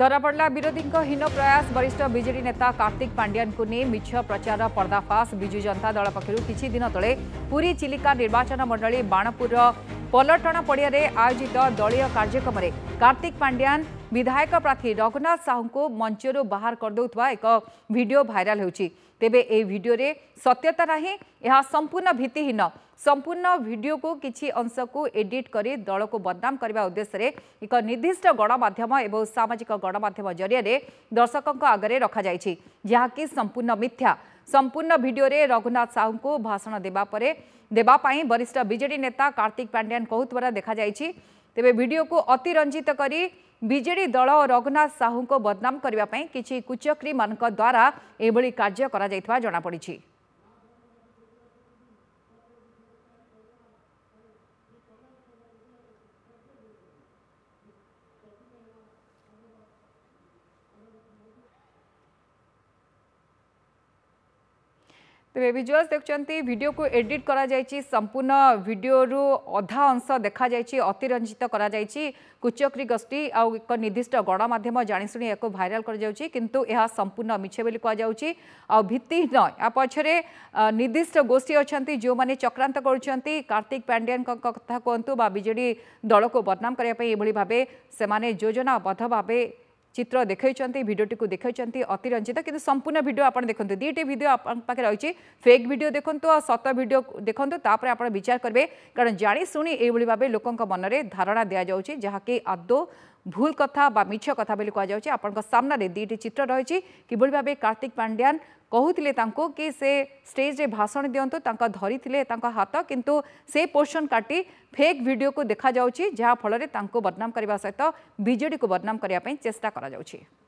ધરાપડલા વિરોધીଙ୍କ ହୀନ ପ୍ରୟାସ ବରିଷ୍ଠ ବିଜେଡି ନେତା କାର୍ତ୍ତିକ ପାଣ୍ଡିଆନଙ୍କୁ ନେଇ ମିଛ ପ୍ରଚାରର ପର୍ଦ୍ଦାଫାଶ ବିଜୁ ଜନତା ଦଳ ପକ୍ଷରୁ କିଛି ଦିନ ତଳେ ପୁରୀ ଚିଲିକା ନିର୍ବାଚନ ମଣ୍ଡଳୀ ବାଣପୁରର ପଲଟଣ ପଡ଼ିଆରେ ଆୟୋଜିତ ଦଳୀୟ କାର୍ଯ୍ୟକ୍ରମରେ କାର୍ତ୍ତିକ ପାଣ୍ଡିଆନ विधायक प्रार्थी रघुनाथ साहू को मंच रु बाहर करदे एक भिड भाइराल तेबे ए वीडियो रे सत्यता ना यह संपूर्ण भित्तिन संपूर्ण वीडियो को किसी अंश को एडिट कर दल को बदनाम करने उद्देश्य एक निर्दिष्ट गणमाम एवं सामाजिक गणमाम जरिया दर्शकों आगे रखी जहाँकि संपूर्ण मिथ्या संपूर्ण भिडियो रघुनाथ साहू को भाषण देवापर देवाई वरिष्ठ विजेड नेता कार्तिक पांड्यान कहुवर देखा जाए भिड को अतिरंजित करी ବିଜେଡି ଦଳ ଓ ରଘୁନାଥ ସାହୁଙ୍କୁ ବଦନାମ କରିବା ପାଇଁ କିଛି କୁଚକ୍ରୀମାନଙ୍କ ଦ୍ୱାରା ଏଭଳି କାର୍ଯ୍ୟ କରାଯାଇଥିବା ଜଣାପଡ଼ିଛି ତେବେ ଭିଜୁଆଲ୍ସ ଦେଖୁଛନ୍ତି ଭିଡ଼ିଓକୁ ଏଡିଟ୍ କରାଯାଇଛି ସମ୍ପୂର୍ଣ୍ଣ ଭିଡ଼ିଓରୁ ଅଧା ଅଂଶ ଦେଖାଯାଇଛି ଅତିରଞ୍ଜିତ କରାଯାଇଛି କୁଚକ୍ରୀ ଗୋଷ୍ଠୀ ଆଉ ଏକ ନିର୍ଦ୍ଦିଷ୍ଟ ଗଣମାଧ୍ୟମ ଜାଣିଶୁଣି ଏହାକୁ ଭାଇରାଲ କରାଯାଉଛି କିନ୍ତୁ ଏହା ସମ୍ପୂର୍ଣ୍ଣ ମିଛ ବୋଲି କୁହାଯାଉଛି ଆଉ ଭିତ୍ତିହୀନ ଏହା ପଛରେ ନିର୍ଦ୍ଦିଷ୍ଟ ଗୋଷ୍ଠୀ ଅଛନ୍ତି ଯେଉଁମାନେ ଚକ୍ରାନ୍ତ କରୁଛନ୍ତି କାର୍ତ୍ତିକ ପାଣ୍ଡିଆନଙ୍କ କଥା କୁହନ୍ତୁ ବା ବିଜେଡ଼ି ଦଳକୁ ବଦନାମ କରିବା ପାଇଁ ଏଭଳି ଭାବେ ସେମାନେ ଯୋଜନାବଦ୍ଧ ଭାବେ চিত্র দেখাইছেন ভিডিওটি দেখাইছেন অতিরঞ্জিত কিন্তু সম্পূর্ণ ভিডিও আপনার দেখুন দুইটি ভিডিও আপনার পাখে রয়েছে ফেক ভিডিও দেখুন সত ভিডিও দেখুন তাপরে আপনার বিচার করবে কারণ জাশুনি এইভাবে ভাবে লোক মনরে ধারণা দিয়া যাচ্ছে যাকে আদৌ भूल कथा मिछ कथा कहुच्छा सान दुईट चित्र रही कि भाव कार्तिक पांड्यान कहते कि से स्टेज रे भाषण दिंक धरी हाथ किंतु से पोर्शन काटी फेक वीडियो को देखा जहाँ फल बदनाम करने सहित बीजेडी को बदनाम करने चेस्टा कर